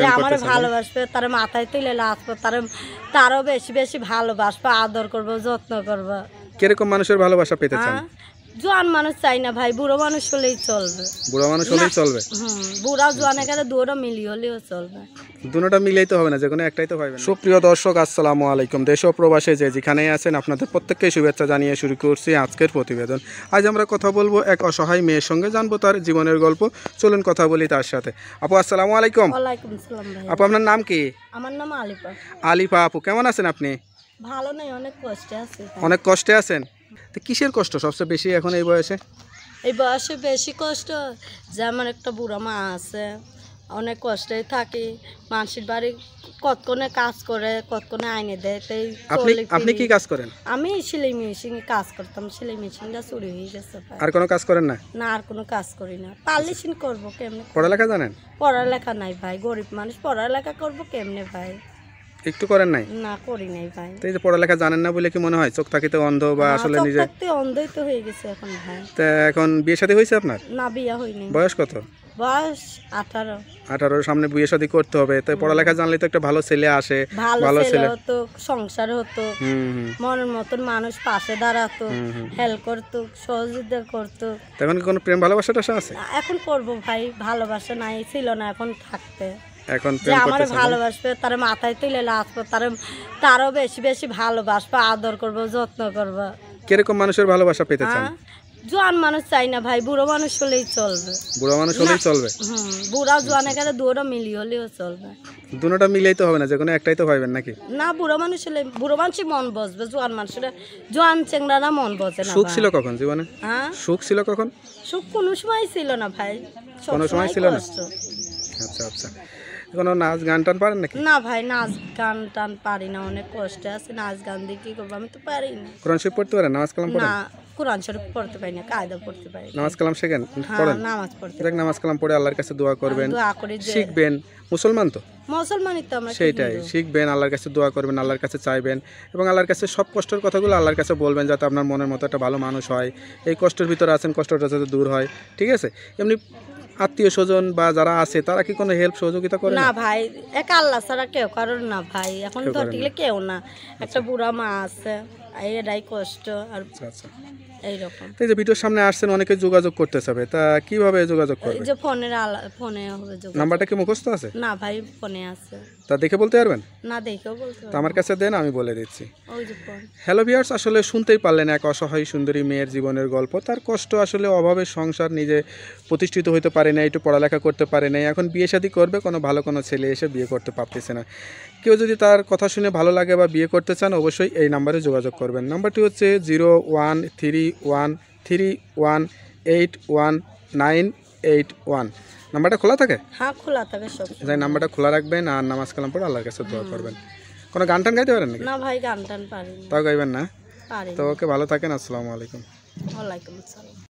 যে আমার ভালোবাসবে তার মাথায় তুলে লাগবে তার তারও বেশি বেশি ভালোবাসবো আদর করবো যত্ন করবো কিরকম মানুষের ভালোবাসা পেতে চান জোয়ান মানুষ চাই না ভাই বুড়ো মানুষ হলেই চলবে বুড়ো মানুষ হলেই চলবে বুড়া দুটো মিলিয়ে হলেও চলবে মিলেই তো হবে না যে কোনো একটাই তো সুপ্রিয় দর্শক আসসালামু আলাইকুম দেশ প্রবাসে যে যেখানেই আছেন আপনাদের প্রত্যেককে শুভেচ্ছা জানিয়ে শুরু করছি আজকের প্রতিবেদন আজ আমরা কথা বলবো এক অসহায় মেয়ের সঙ্গে জানবো তার জীবনের গল্প চলুন কথা বলি তার সাথে আপু আসসালামু আলাইকুম আপু আপনার নাম কি আমার নাম আলিফা আলিফা আপু কেমন আছেন আপনি ভালো নেই অনেক কষ্টে আছে অনেক কষ্টে আছেন কিসের কষ্ট সবচেয়ে বেশি এখন এই বয়সে এই বয়সে বেশি কষ্ট যে আমার একটা বুড়ো মা আছে অনেক কষ্টে থাকি মানসির বাড়ি কোনে কাজ করে কোনে আইনে দেয় তাই আপনি কি কাজ করেন আমি সেলাই মেশিনে কাজ করতাম সেলাই মেশিনটা চুরি হয়ে গেছে আর কোনো কাজ করেন না না আর কোনো কাজ করি না পারলে সিন করবো কেমনে পড়ালেখা জানেন পড়ালেখা নাই ভাই গরিব মানুষ পড়ালেখা করবো কেমনে ভাই একটু করেন নাই না করি নাই ভাই তো এই যে পড়ালেখা জানেন না বলে কি মনে হয় চোখ থাকিতে অন্ধ বা আসলে নিজে থাকতে অন্ধই তো হয়ে গেছে এখন ভাই তা এখন বিয়ে শাদী হয়েছে আপনার না বিয়ে হইনি বয়স কত বয়স আঠারো এর সামনে বিয়ে শাদী করতে হবে তো পড়ালেখা জানলে তো একটা ভালো ছেলে আসে ভালো ছেলে হতো সংসার হতো মনের মতন মানুষ পাশে দাঁড়াতো হেল্প করতো সহযোগিতা করতো তখন কোনো প্রেম ভালোবাসা আছে এখন করব ভাই ভালোবাসা নাই ছিল না এখন থাকতে এখন যে আমার ভালোবাসবে তার মাথায় তুলে আসবো তার তারও বেশি বেশি ভালোবাসবো আদর করব যত্ন করব কিরকম মানুষের ভালোবাসা পেতে চান জোয়ান মানুষ চাই না ভাই বুড়ো মানুষ হলেই চলবে বুড়ো মানুষ হলেই চলবে বুড়া জোয়ান এখানে দুটো মিলি হলেও চলবে দুটোটা মিলেই তো হবে না যে কোনো একটাই তো পাবেন নাকি না বুড়ো মানুষ হলে বুড়ো মানুষই মন বসবে জোয়ান মানুষের জোয়ান চেংড়ারা মন বসে না সুখ ছিল কখন জীবনে হ্যাঁ? সুখ ছিল কখন সুখ কোনো সময় ছিল না ভাই কোনো সময় ছিল না আচ্ছা আচ্ছা কোনো নাচ গান টান পারেন নাকি না ভাই নাচ গান টান পারি না অনেক কষ্ট আছে নাচ গান দিয়ে কি করবো আমি তো পারি না কোরআন শরীফ পড়তে পারেন নামাজ কালাম পড়েন না কোরআন শরীফ পড়তে পারি না কায়দা পড়তে পারি নামাজ কালাম শেখেন হ্যাঁ, পড়েন নামাজ পড়তে পারেন নামাজ কালাম পড়ে আল্লাহর কাছে দোয়া করবেন দোয়া করে শিখবেন মুসলমান তো মুসলমানই তো আমরা সেইটাই শিখবেন আল্লাহর কাছে দোয়া করবেন আল্লাহর কাছে চাইবেন এবং আল্লাহর কাছে সব কষ্টের কথাগুলো আল্লাহর কাছে বলবেন যাতে আপনার মনের মতো একটা ভালো মানুষ হয় এই কষ্টের ভিতরে আছেন কষ্টটা যাতে দূর হয় ঠিক আছে এমনি আত্মীয় স্বজন বা যারা আছে তারা কি কোনো হেল্প সহযোগিতা করে না ভাই এক আল্লাহ ছাড়া কেউ কারোর না ভাই এখন তো কেউ না একটা আচ্ছা। বুড়া মা আছে এটাই কষ্ট আর আচ্ছা, আচ্ছা। এইরকম এই যে ভিডিওর সামনে আসছেন অনেকে যোগাযোগ করতে চাবে তা কিভাবে যোগাযোগ করবে যে ফোনের ফোনে হবে যোগাযোগ। নাম্বারটা কি মুখস্থ আছে না ভাই ফোনে আছে তা দেখে বলতে পারবেন না দেখেও বলতে তা পারবো। আমার কাছে দেন আমি বলে দিচ্ছি হ্যালো ভিয়ার্স আসলে শুনতেই পারলেন এক অসহায় সুন্দরী মেয়ের জীবনের গল্প তার কষ্ট আসলে অভাবে সংসার নিজে প্রতিষ্ঠিত হতে পারে না একটু পড়ালেখা করতে পারে না এখন বিয়ে শাদী করবে কোনো ভালো কোনো ছেলে এসে বিয়ে করতে পারতেছে না কেউ যদি তার কথা শুনে ভালো লাগে বা বিয়ে করতে চান অবশ্যই এই নাম্বারে যোগাযোগ করবেন নাম্বারটি হচ্ছে zero one three one three one eight one nine eight one নাম্বারটা খোলা থাকে হ্যাঁ খোলা থাকে সব যাই নাম্বারটা খোলা রাখবেন আর নামাজ কালাম পড়ে আল্লাহর কাছে দোয়া করবেন কোনো গান টান গাইতে পারেন নাকি না ভাই গান টান পারি তাও গাইবেন না তো ওকে ভালো থাকেন আসসালামু আলাইকুম ওয়ালাইকুম আসসালাম